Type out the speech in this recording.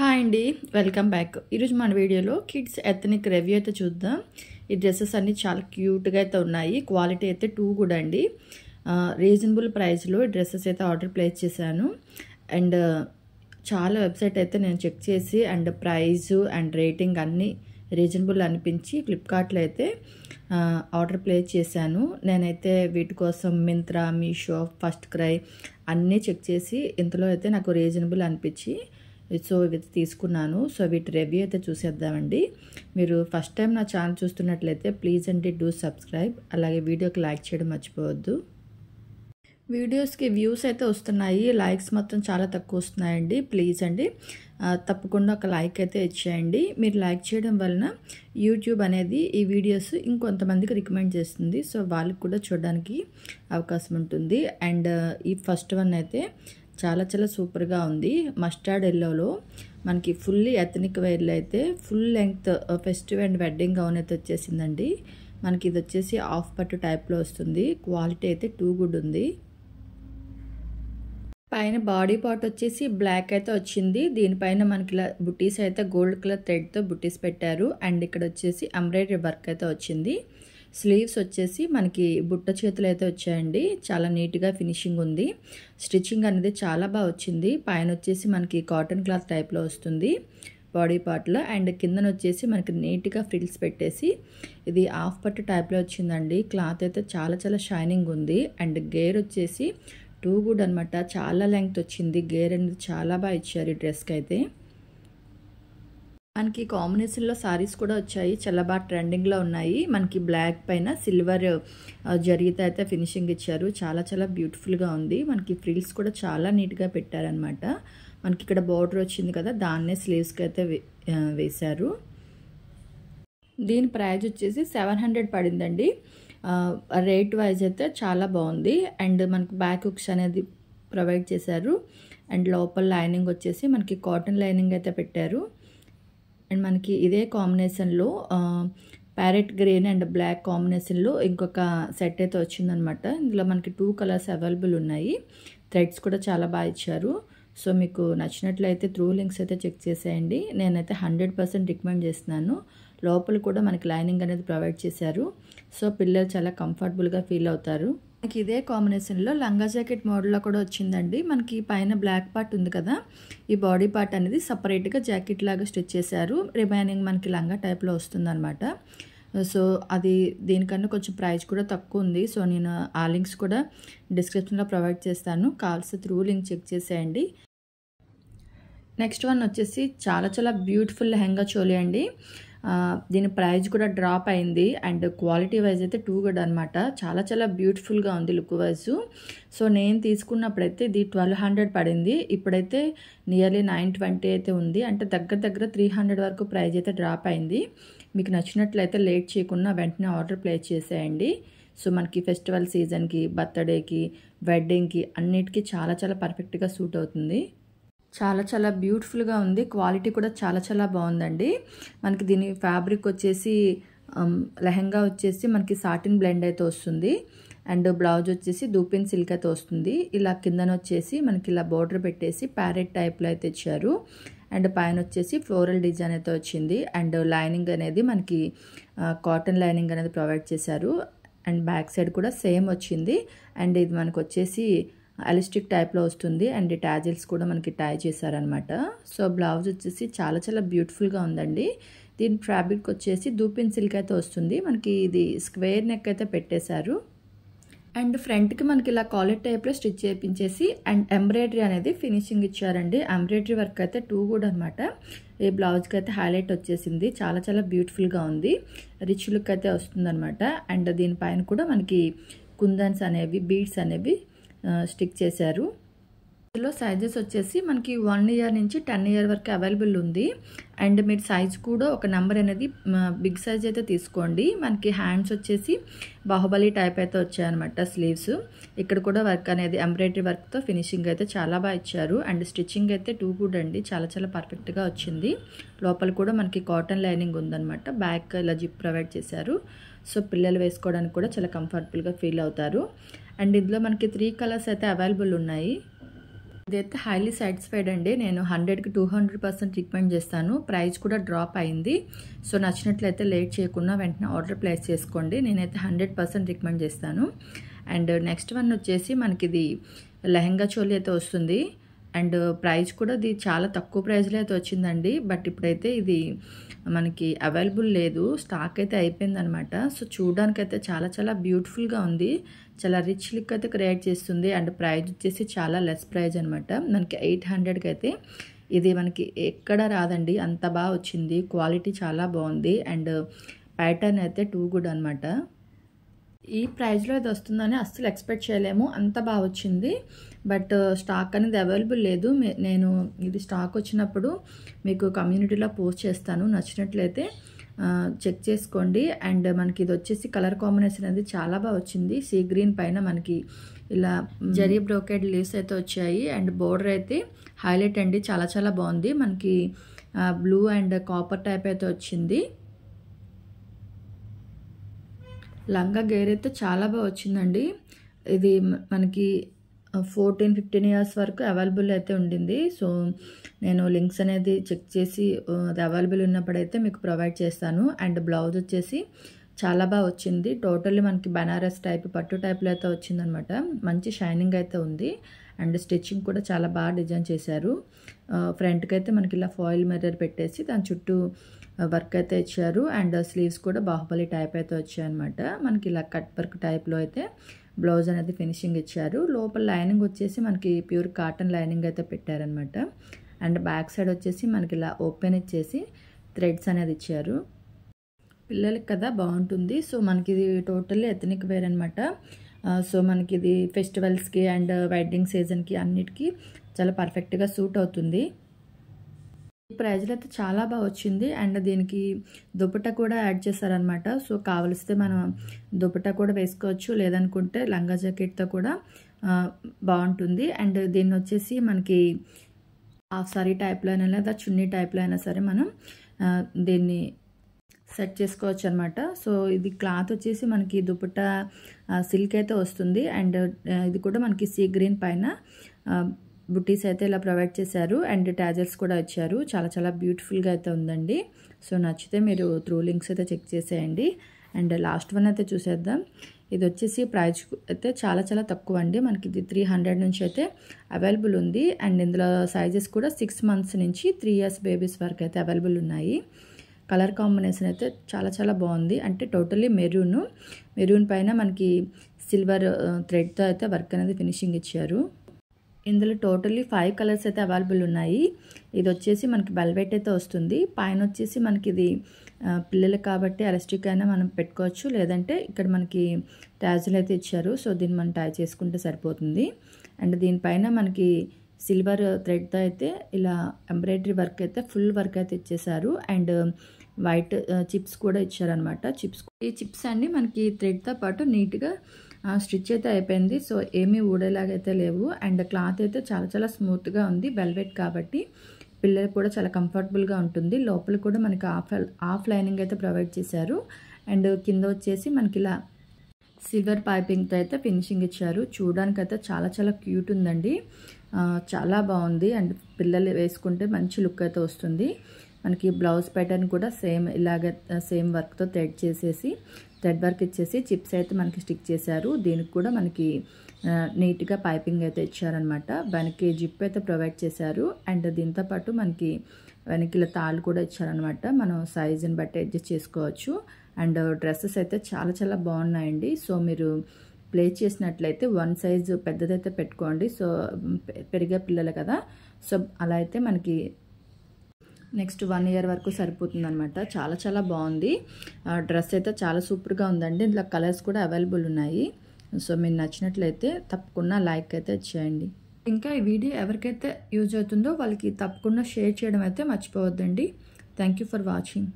hi అండి welcome back ఈరోజు మన వీడియోలో కిడ్స్ ఎథనిక్ రెవ్యూ అయితే చూద్దాం ఈ డ్రెస్సెస్ అన్నీ చాలా క్యూట్గా అయితే ఉన్నాయి క్వాలిటీ అయితే టూ కూడా అండి రీజనబుల్ ప్రైస్లో డ్రెస్సెస్ అయితే ఆర్డర్ ప్లేస్ చేశాను అండ్ చాలా వెబ్సైట్ అయితే నేను చెక్ చేసి అండ్ ప్రైజు అండ్ రేటింగ్ అన్నీ రీజనబుల్ అనిపించి ఫ్లిప్కార్ట్లో అయితే ఆర్డర్ ప్లేస్ చేశాను నేనైతే వీటి కోసం మింత్రా మీషో ఫస్ట్ క్రై అన్నీ చెక్ చేసి ఇంతలో అయితే నాకు రీజనబుల్ అనిపించి సో ఇవి తీసుకున్నాను సో వీటి రివ్యూ అయితే చూసేద్దామండి మీరు ఫస్ట్ టైం నా ఛానల్ చూస్తున్నట్లయితే ప్లీజ్ అండి డూ సబ్స్క్రైబ్ అలాగే వీడియోకి లైక్ చేయడం మర్చిపోవద్దు వీడియోస్కి వ్యూస్ అయితే వస్తున్నాయి లైక్స్ మొత్తం చాలా తక్కువ వస్తున్నాయండి ప్లీజ్ అండి తప్పకుండా ఒక లైక్ అయితే ఇచ్చేయండి మీరు లైక్ చేయడం వలన యూట్యూబ్ అనేది ఈ వీడియోస్ ఇంకొంతమందికి రికమెండ్ చేస్తుంది సో వాళ్ళకి కూడా చూడడానికి అవకాశం ఉంటుంది అండ్ ఈ ఫస్ట్ వన్ అయితే చాలా చాలా సూపర్గా ఉంది మస్టర్డ్ ఎల్లోలో మనకి ఫుల్లీ ఎథనిక్ వేర్లో అయితే full length festive and wedding gown అయితే వచ్చేసిందండి మనకి ఇది వచ్చేసి ఆఫ్ పట్టు టైప్లో వస్తుంది క్వాలిటీ అయితే టూ గుడ్ ఉంది పైన బాడీ పార్ట్ వచ్చేసి బ్లాక్ అయితే వచ్చింది దీనిపైన మనకి ఇలా బుటీస్ అయితే గోల్డ్ కలర్ థ్రెడ్తో బుటీస్ పెట్టారు అండ్ ఇక్కడ వచ్చేసి ఎంబ్రాయిడరీ వర్క్ అయితే వచ్చింది స్లీవ్స్ వచ్చేసి మనకి బుట్ట చేతులు అయితే వచ్చాయండి చాలా నీట్గా ఫినిషింగ్ ఉంది స్టిచ్చింగ్ అనేది చాలా బాగా వచ్చింది పైన వచ్చేసి మనకి కాటన్ క్లాత్ టైప్లో వస్తుంది బాడీ పార్ట్లో అండ్ కిందన వచ్చేసి మనకి నీట్గా ఫ్రిల్స్ పెట్టేసి ఇది హాఫ్ పట్టు టైప్లో వచ్చిందండి క్లాత్ అయితే చాలా చాలా షైనింగ్ ఉంది అండ్ గేర్ వచ్చేసి టూ గుడ్ అనమాట చాలా లెంగ్త్ వచ్చింది గేర్ అనేది చాలా బాగా ఇచ్చారు ఈ డ్రెస్కి అయితే మనకి కాంబినేషన్లో సారీస్ కూడా వచ్చాయి చాలా బాగా ట్రెండింగ్లో ఉన్నాయి మనకి బ్లాక్ పైన సిల్వర్ జరిగితే అయితే ఫినిషింగ్ ఇచ్చారు చాలా చాలా బ్యూటిఫుల్గా ఉంది మనకి ఫ్రిల్స్ కూడా చాలా నీట్గా పెట్టారనమాట మనకి ఇక్కడ బార్డర్ వచ్చింది కదా దాన్నే స్లీవ్స్కి అయితే వేశారు దీని ప్రైజ్ వచ్చేసి సెవెన్ హండ్రెడ్ పడిందండి రేట్ వైజ్ అయితే చాలా బాగుంది అండ్ మనకి బ్యాక్ హుక్స్ అనేది ప్రొవైడ్ చేశారు అండ్ లోపల లైనింగ్ వచ్చేసి మనకి కాటన్ లైనింగ్ అయితే పెట్టారు అండ్ మనకి ఇదే కాంబినేషన్లో ప్యారెట్ గ్రీన్ అండ్ బ్లాక్ కాంబినేషన్లో ఇంకొక సెట్ అయితే వచ్చిందనమాట ఇందులో మనకి టూ కలర్స్ అవైలబుల్ ఉన్నాయి థ్రెడ్స్ కూడా చాలా బాగా ఇచ్చారు సో మీకు నచ్చినట్లయితే త్రూ లింక్స్ అయితే చెక్ చేసేయండి నేనైతే హండ్రెడ్ పర్సెంట్ రికమెండ్ చేస్తున్నాను లోపల కూడా మనకి లైనింగ్ అనేది ప్రొవైడ్ చేశారు సో పిల్లలు చాలా కంఫర్టబుల్గా ఫీల్ అవుతారు మనకి ఇదే కాంబినేషన్లో లంగా జాకెట్ మోడల్లో కూడా వచ్చిందండి మనకి పైన బ్లాక్ పార్ట్ ఉంది కదా ఈ బాడీ పార్ట్ అనేది సపరేట్గా జాకెట్ లాగా స్టిచ్ చేశారు రిమైనింగ్ మనకి లంగా టైప్లో వస్తుందన్నమాట సో అది దీనికన్నా కొంచెం ప్రైస్ కూడా తక్కువ ఉంది సో నేను ఆ లింక్స్ కూడా డిస్క్రిప్షన్లో ప్రొవైడ్ చేస్తాను కాల్స్ త్రూ లింక్ చెక్ చేసేయండి నెక్స్ట్ వన్ వచ్చేసి చాలా చాలా బ్యూటిఫుల్ లెహెంగా చోలే అండి దీని ప్రైజ్ కూడా డ్రాప్ అయింది అండ్ క్వాలిటీ వైజ్ అయితే టూ గుడ్ అనమాట చాలా చాలా బ్యూటిఫుల్గా ఉంది లుక్ వైజ్ సో నేను తీసుకున్నప్పుడైతే ఇది ట్వెల్వ్ హండ్రెడ్ పడింది ఇప్పుడైతే నియర్లీ నైన్ ట్వంటీ అయితే ఉంది అంటే దగ్గర దగ్గర త్రీ హండ్రెడ్ వరకు ప్రైజ్ అయితే డ్రాప్ అయింది మీకు నచ్చినట్లయితే లేట్ చేయకుండా వెంటనే ఆర్డర్ ప్లేస్ చేసేయండి సో మనకి ఫెస్టివల్ సీజన్కి బర్త్డేకి వెడ్డింగ్కి అన్నిటికీ చాలా చాలా పర్ఫెక్ట్గా సూట్ అవుతుంది చాలా చాలా బ్యూటిఫుల్గా ఉంది క్వాలిటీ కూడా చాలా చాలా బాగుందండి మనకి దీని ఫ్యాబ్రిక్ వచ్చేసి um, లెహంగా వచ్చేసి మనకి సాటిన్ బ్లెండ్ అయితే వస్తుంది అండ్ బ్లౌజ్ వచ్చేసి దూపిన్ సిల్క్ అయితే వస్తుంది ఇలా కిందన వచ్చేసి మనకి ఇలా బోర్డర్ పెట్టేసి ప్యారెట్ టైప్లో అయితే ఇచ్చారు అండ్ పైన వచ్చేసి ఫ్లోరల్ డిజైన్ అయితే వచ్చింది అండ్ లైనింగ్ అనేది మనకి కాటన్ లైనింగ్ అనేది ప్రొవైడ్ చేశారు అండ్ బ్యాక్ సైడ్ కూడా సేమ్ వచ్చింది అండ్ ఇది మనకు వచ్చేసి అలిస్టిక్ టైప్లో వస్తుంది అండ్ టాజిల్స్ కూడా మనకి టై చేశారనమాట సో బ్లౌజ్ వచ్చేసి చాలా చాలా బ్యూటిఫుల్గా ఉందండి దీని ఫ్యాబ్రిక్ వచ్చేసి దూపిన్ సిల్క్ అయితే వస్తుంది మనకి ఇది స్క్వేర్ నెక్ అయితే పెట్టేశారు అండ్ ఫ్రంట్కి మనకి ఇలా కాలర్ టైప్లో స్టిచ్ చేయించేసి అండ్ ఎంబ్రాయిడరీ అనేది ఫినిషింగ్ ఇచ్చారండి ఎంబ్రాయిడరీ వర్క్ అయితే టూ కూడా అనమాట ఈ బ్లౌజ్కి అయితే హైలైట్ వచ్చేసింది చాలా చాలా బ్యూటిఫుల్గా ఉంది రిచ్ లుక్ అయితే వస్తుందన్నమాట అండ్ దీనిపైన కూడా మనకి కుందన్స్ అనేవి బీడ్స్ అనేవి స్టిక్ చేశారు ఇందులో సైజెస్ వచ్చేసి మనకి వన్ ఇయర్ నుంచి టెన్ ఇయర్ వరకు అవైలబుల్ ఉంది అండ్ మీరు సైజ్ కూడా ఒక నెంబర్ అనేది బిగ్ సైజ్ అయితే తీసుకోండి మనకి హ్యాండ్స్ వచ్చేసి బాహుబలి టైప్ అయితే వచ్చాయన్నమాట స్లీవ్స్ ఇక్కడ కూడా వర్క్ అనేది ఎంబ్రాయిడరీ వర్క్తో ఫినిషింగ్ అయితే చాలా బాగా ఇచ్చారు అండ్ స్టిచ్చింగ్ అయితే టూ గుడ్ అండి చాలా చాలా పర్ఫెక్ట్గా వచ్చింది లోపల కూడా మనకి కాటన్ లైనింగ్ ఉందనమాట బ్యాక్ ఇలా జిప్ ప్రొవైడ్ చేశారు సో పిల్లలు వేసుకోవడానికి కూడా చాలా కంఫర్టబుల్గా ఫీల్ అవుతారు అండ్ ఇందులో మనకి త్రీ కలర్స్ అయితే అవైలబుల్ ఉన్నాయి ఇదైతే హైలీ సాటిస్ఫైడ్ అండి నేను హండ్రెడ్కి టూ హండ్రెడ్ పర్సెంట్ రికమెండ్ చేస్తాను ప్రైస్ కూడా డ్రాప్ అయింది సో నచ్చినట్లయితే లేట్ చేయకుండా వెంటనే ఆర్డర్ ప్లేస్ చేసుకోండి నేనైతే హండ్రెడ్ పర్సెంట్ రికమెండ్ చేస్తాను అండ్ నెక్స్ట్ వన్ వచ్చేసి మనకి ఇది లెహంగా చోలీ అయితే వస్తుంది అండ్ ప్రైస్ కూడా ఇది చాలా తక్కువ ప్రైస్లో అయితే వచ్చిందండి బట్ ఇప్పుడైతే ఇది మనకి అవైలబుల్ లేదు స్టాక్ అయితే అయిపోయిందనమాట సో చూడడానికైతే చాలా చాలా బ్యూటిఫుల్గా ఉంది చాలా రిచ్ లుక్ అయితే క్రియేట్ చేస్తుంది అండ్ ప్రైజ్ వచ్చేసి చాలా లెస్ ప్రైజ్ అనమాట మనకి ఎయిట్ హండ్రెడ్కి అయితే ఇది మనకి ఎక్కడ రాదండి అంత బాగా వచ్చింది క్వాలిటీ చాలా బాగుంది అండ్ ప్యాటర్న్ అయితే టూ గుడ్ అనమాట ఈ ప్రైజ్లో ఇది వస్తుందని అస్సలు ఎక్స్పెక్ట్ చేయలేము అంత బాగా వచ్చింది బట్ స్టాక్ uh, అనేది అవైలబుల్ లేదు నేను ఇది స్టాక్ వచ్చినప్పుడు మీకు కమ్యూనిటీలో పోస్ట్ చేస్తాను నచ్చినట్లయితే చెక్ uh, చేసుకోండి అండ్ మనకి ఇది వచ్చేసి కలర్ కాంబినేషన్ అనేది చాలా బాగా వచ్చింది సీ గ్రీన్ పైన మనకి ఇలా జరీ బ్రోకెడ్ లీవ్స్ అయితే వచ్చాయి అండ్ బోర్డర్ అయితే హైలైట్ అండి చాలా చాలా బాగుంది మనకి blue uh, and copper type అయితే వచ్చింది లంగా అయితే చాలా బాగా వచ్చిందండి ఇది మనకి ఫోర్టీన్ ఫిఫ్టీన్ ఇయర్స్ వరకు అవైలబుల్ అయితే ఉండింది సో నేను లింక్స్ అనేది చెక్ చేసి అది అవైలబుల్ ఉన్నప్పుడైతే మీకు ప్రొవైడ్ చేస్తాను అండ్ బ్లౌజ్ వచ్చేసి చాలా బాగా వచ్చింది టోటల్లీ మనకి బనారస్ టైప్ పట్టు టైప్లో అయితే వచ్చిందనమాట మంచి షైనింగ్ అయితే ఉంది అండ్ స్టిచ్చింగ్ కూడా చాలా బాగా డిజైన్ చేశారు ఫ్రంట్కి అయితే మనకి ఇలా ఫాయిల్ మిర్రర్ పెట్టేసి దాని చుట్టూ వర్క్ అయితే ఇచ్చారు అండ్ స్లీవ్స్ కూడా బాహుబలి టైప్ అయితే వచ్చాయన్నమాట మనకి ఇలా కట్ వర్క్ టైప్లో అయితే బ్లౌజ్ అనేది ఫినిషింగ్ ఇచ్చారు లోపల లైనింగ్ వచ్చేసి మనకి ప్యూర్ కాటన్ లైనింగ్ అయితే పెట్టారనమాట అండ్ బ్యాక్ సైడ్ వచ్చేసి మనకి ఇలా ఓపెన్ ఇచ్చేసి థ్రెడ్స్ అనేది ఇచ్చారు పిల్లలకి కదా బాగుంటుంది సో మనకి ఇది టోటల్లీ ఎథనిక్ వేర్ అనమాట సో మనకి ఇది ఫెస్టివల్స్కి అండ్ వెడ్డింగ్ సీజన్కి అన్నిటికీ చాలా పర్ఫెక్ట్గా సూట్ అవుతుంది ప్రైజ్లు అయితే చాలా బాగా వచ్చింది అండ్ దీనికి దుపట కూడా యాడ్ చేశారనమాట సో కావలిస్తే మనం దుపట కూడా వేసుకోవచ్చు లేదనుకుంటే లంగా జాకెట్తో కూడా బాగుంటుంది అండ్ దీన్ని వచ్చేసి మనకి హాఫ్ సారీ టైప్లో అయినా లేదా చున్నీ టైప్లో అయినా సరే మనం దీన్ని సెట్ చేసుకోవచ్చు అనమాట సో ఇది క్లాత్ వచ్చేసి మనకి దుపట సిల్క్ అయితే వస్తుంది అండ్ ఇది కూడా మనకి సీ గ్రీన్ పైన బుట్టీస్ అయితే ఇలా ప్రొవైడ్ చేశారు అండ్ ట్యాజర్స్ కూడా ఇచ్చారు చాలా చాలా బ్యూటిఫుల్గా అయితే ఉందండి సో నచ్చితే మీరు త్రూ లింక్స్ అయితే చెక్ చేసేయండి అండ్ లాస్ట్ వన్ అయితే చూసేద్దాం ఇది వచ్చేసి ప్రైజ్ అయితే చాలా చాలా తక్కువ అండి మనకి ఇది త్రీ హండ్రెడ్ నుంచి అయితే అవైలబుల్ ఉంది అండ్ ఇందులో సైజెస్ కూడా సిక్స్ మంత్స్ నుంచి త్రీ ఇయర్స్ బేబీస్ వరకు అయితే అవైలబుల్ ఉన్నాయి కలర్ కాంబినేషన్ అయితే చాలా చాలా బాగుంది అంటే టోటల్లీ మెరూన్ మెరూన్ పైన మనకి సిల్వర్ థ్రెడ్తో అయితే వర్క్ అనేది ఫినిషింగ్ ఇచ్చారు ఇందులో టోటల్లీ ఫైవ్ కలర్స్ అయితే అవైలబుల్ ఉన్నాయి ఇది వచ్చేసి మనకి బెల్వెట్ అయితే వస్తుంది పైన వచ్చేసి మనకి ఇది పిల్లలు కాబట్టి అలస్టిక్ అయినా మనం పెట్టుకోవచ్చు లేదంటే ఇక్కడ మనకి ట్యాజులు అయితే ఇచ్చారు సో దీన్ని మనం టై చేసుకుంటే సరిపోతుంది అండ్ దీనిపైన మనకి సిల్వర్ థ్రెడ్తో అయితే ఇలా ఎంబ్రాయిడరీ వర్క్ అయితే ఫుల్ వర్క్ అయితే ఇచ్చేసారు అండ్ వైట్ చిప్స్ కూడా ఇచ్చారనమాట చిప్స్ ఈ చిప్స్ అండి మనకి థ్రెడ్తో పాటు నీట్గా స్టిచ్ అయితే అయిపోయింది సో ఏమీ ఊడేలాగైతే లేవు అండ్ క్లాత్ అయితే చాలా చాలా స్మూత్గా ఉంది వెల్వెట్ కాబట్టి పిల్లలకు కూడా చాలా కంఫర్టబుల్గా ఉంటుంది లోపల కూడా మనకి ఆఫ్ ఆఫ్ లైనింగ్ అయితే ప్రొవైడ్ చేశారు అండ్ కింద వచ్చేసి మనకి ఇలా సిల్వర్ పైపింగ్తో అయితే ఫినిషింగ్ ఇచ్చారు చూడడానికైతే చాలా చాలా క్యూట్ ఉందండి చాలా బాగుంది అండ్ పిల్లలు వేసుకుంటే మంచి లుక్ అయితే వస్తుంది మనకి బ్లౌజ్ ప్యాటర్న్ కూడా సేమ్ ఇలాగ సేమ్ వర్క్తో థ్రెడ్ చేసేసి థ్రెడ్ వర్క్ ఇచ్చేసి చిప్స్ అయితే మనకి స్టిక్ చేశారు దీనికి కూడా మనకి నీట్గా పైపింగ్ అయితే ఇచ్చారనమాట వెనక్కి జిప్ అయితే ప్రొవైడ్ చేశారు అండ్ దీంతో పాటు మనకి వెనకిల తాళ్ళు కూడా ఇచ్చారనమాట మనం సైజుని బట్టి అడ్జస్ట్ చేసుకోవచ్చు అండ్ డ్రెస్సెస్ అయితే చాలా చాలా బాగున్నాయండి సో మీరు ప్లేస్ చేసినట్లయితే వన్ సైజు పెద్దదైతే పెట్టుకోండి సో పెరిగే పిల్లలు కదా సో అలా అయితే మనకి నెక్స్ట్ వన్ ఇయర్ వరకు సరిపోతుంది అనమాట చాలా చాలా బాగుంది డ్రెస్ అయితే చాలా సూపర్గా ఉందండి ఇందులో కలర్స్ కూడా అవైలబుల్ ఉన్నాయి సో మీరు నచ్చినట్లయితే తప్పకుండా లైక్ అయితే చేయండి ఇంకా ఈ వీడియో ఎవరికైతే యూజ్ అవుతుందో వాళ్ళకి తప్పకుండా షేర్ చేయడం అయితే మర్చిపోవద్దండి థ్యాంక్ ఫర్ వాచింగ్